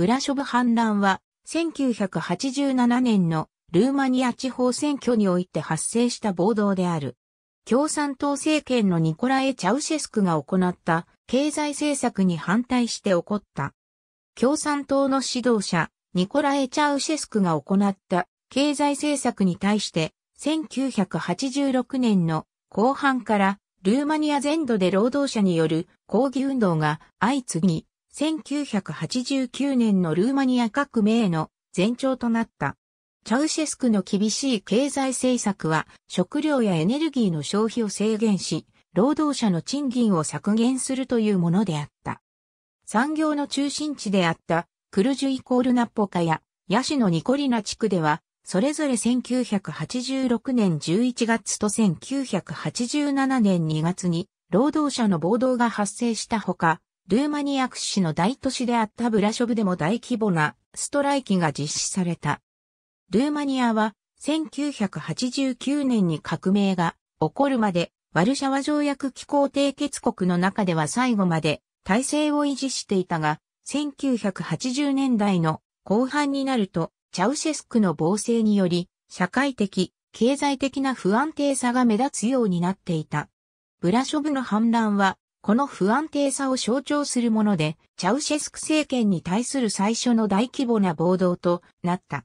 ブラショブ反乱は、1987年のルーマニア地方選挙において発生した暴動である。共産党政権のニコラエ・チャウシェスクが行った経済政策に反対して起こった。共産党の指導者、ニコラエ・チャウシェスクが行った経済政策に対して、1986年の後半からルーマニア全土で労働者による抗議運動が相次ぎ、1989年のルーマニア革命の前兆となった。チャウシェスクの厳しい経済政策は食料やエネルギーの消費を制限し、労働者の賃金を削減するというものであった。産業の中心地であったクルジュイコールナッポカやヤシのニコリナ地区では、それぞれ1986年11月と1987年2月に労働者の暴動が発生したほか、ルーマニア屈指の大都市であったブラショブでも大規模なストライキが実施された。ルーマニアは1989年に革命が起こるまでワルシャワ条約機構締結国の中では最後まで体制を維持していたが、1980年代の後半になるとチャウシェスクの暴政により社会的、経済的な不安定さが目立つようになっていた。ブラショブの反乱はこの不安定さを象徴するもので、チャウシェスク政権に対する最初の大規模な暴動となった。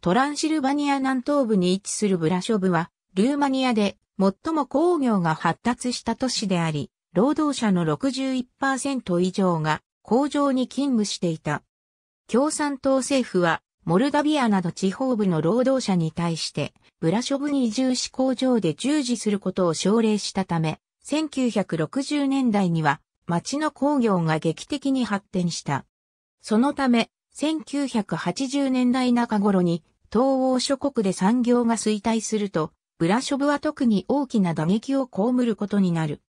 トランシルバニア南東部に位置するブラショブは、ルーマニアで最も工業が発達した都市であり、労働者の61%以上が工場に勤務していた。共産党政府は、モルダビアなど地方部の労働者に対して、ブラショブに移住し工場で従事することを奨励したため、1960年代には町の工業が劇的に発展した。そのため、1980年代中頃に東欧諸国で産業が衰退すると、ブラショブは特に大きな打撃を被ることになる。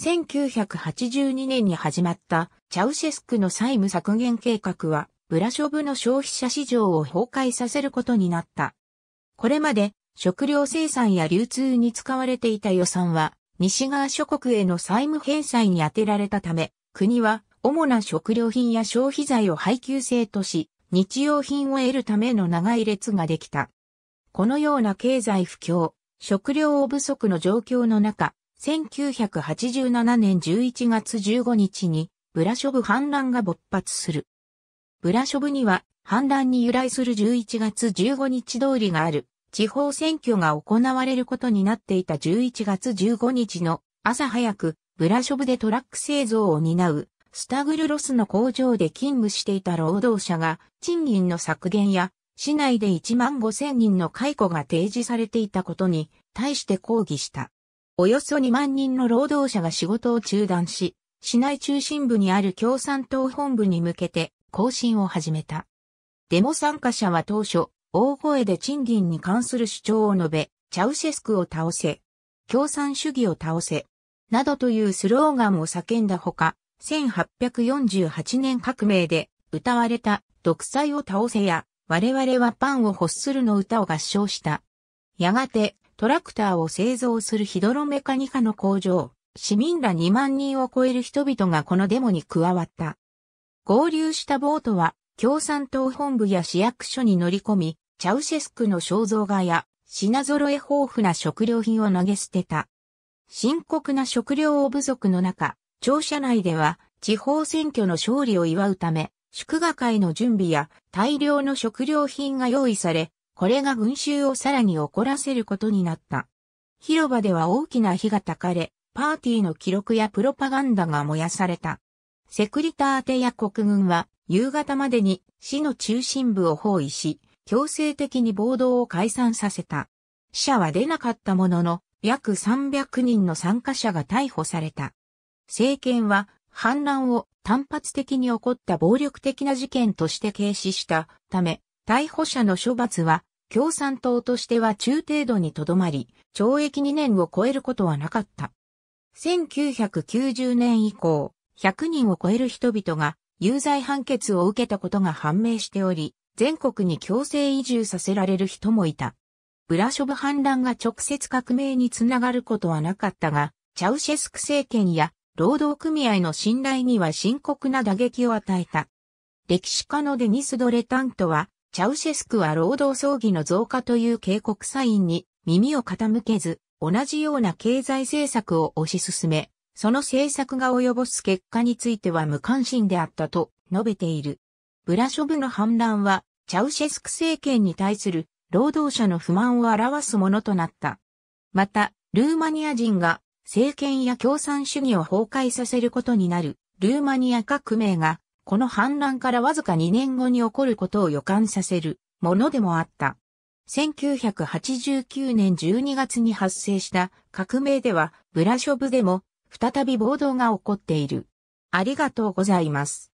1982年に始まったチャウシェスクの債務削減計画は、ブラショブの消費者市場を崩壊させることになった。これまで食料生産や流通に使われていた予算は西側諸国への債務返済に充てられたため、国は主な食料品や消費財を配給制とし、日用品を得るための長い列ができた。このような経済不況、食料不足の状況の中、1987年11月15日にブラショブ反乱が勃発する。ブラショブには反乱に由来する11月15日通りがある地方選挙が行われることになっていた11月15日の朝早く、ブラショブでトラック製造を担う、スタグルロスの工場で勤務していた労働者が、賃金の削減や、市内で1万5千人の解雇が提示されていたことに、対して抗議した。およそ2万人の労働者が仕事を中断し、市内中心部にある共産党本部に向けて、行進を始めた。デモ参加者は当初、大声で賃金に関する主張を述べ、チャウシェスクを倒せ、共産主義を倒せ、などというスローガンを叫んだほか、1848年革命で歌われた独裁を倒せや、我々はパンを欲するの歌を合唱した。やがて、トラクターを製造するヒドロメカニカの工場、市民ら2万人を超える人々がこのデモに加わった。合流したボートは共産党本部や市役所に乗り込み、チャウシェスクの肖像画や品揃え豊富な食料品を投げ捨てた。深刻な食料を不足の中、庁舎内では地方選挙の勝利を祝うため、祝賀会の準備や大量の食料品が用意され、これが群衆をさらに怒らせることになった。広場では大きな火が焚かれ、パーティーの記録やプロパガンダが燃やされた。セクリター宛や国軍は夕方までに市の中心部を包囲し、強制的に暴動を解散させた。死者は出なかったものの、約300人の参加者が逮捕された。政権は反乱を単発的に起こった暴力的な事件として軽視したため、逮捕者の処罰は共産党としては中程度にとどまり、懲役2年を超えることはなかった。1990年以降、100人を超える人々が有罪判決を受けたことが判明しており、全国に強制移住させられる人もいた。ブラショブ反乱が直接革命につながることはなかったが、チャウシェスク政権や労働組合の信頼には深刻な打撃を与えた。歴史家のデニス・ドレタントは、チャウシェスクは労働争議の増加という警告サインに耳を傾けず、同じような経済政策を推し進め、その政策が及ぼす結果については無関心であったと述べている。ブラショブの反乱は、チャウシェスク政権に対する労働者の不満を表すものとなった。また、ルーマニア人が政権や共産主義を崩壊させることになる、ルーマニア革命が、この反乱からわずか2年後に起こることを予感させるものでもあった。1989年12月に発生した革命では、ブラショブでも再び暴動が起こっている。ありがとうございます。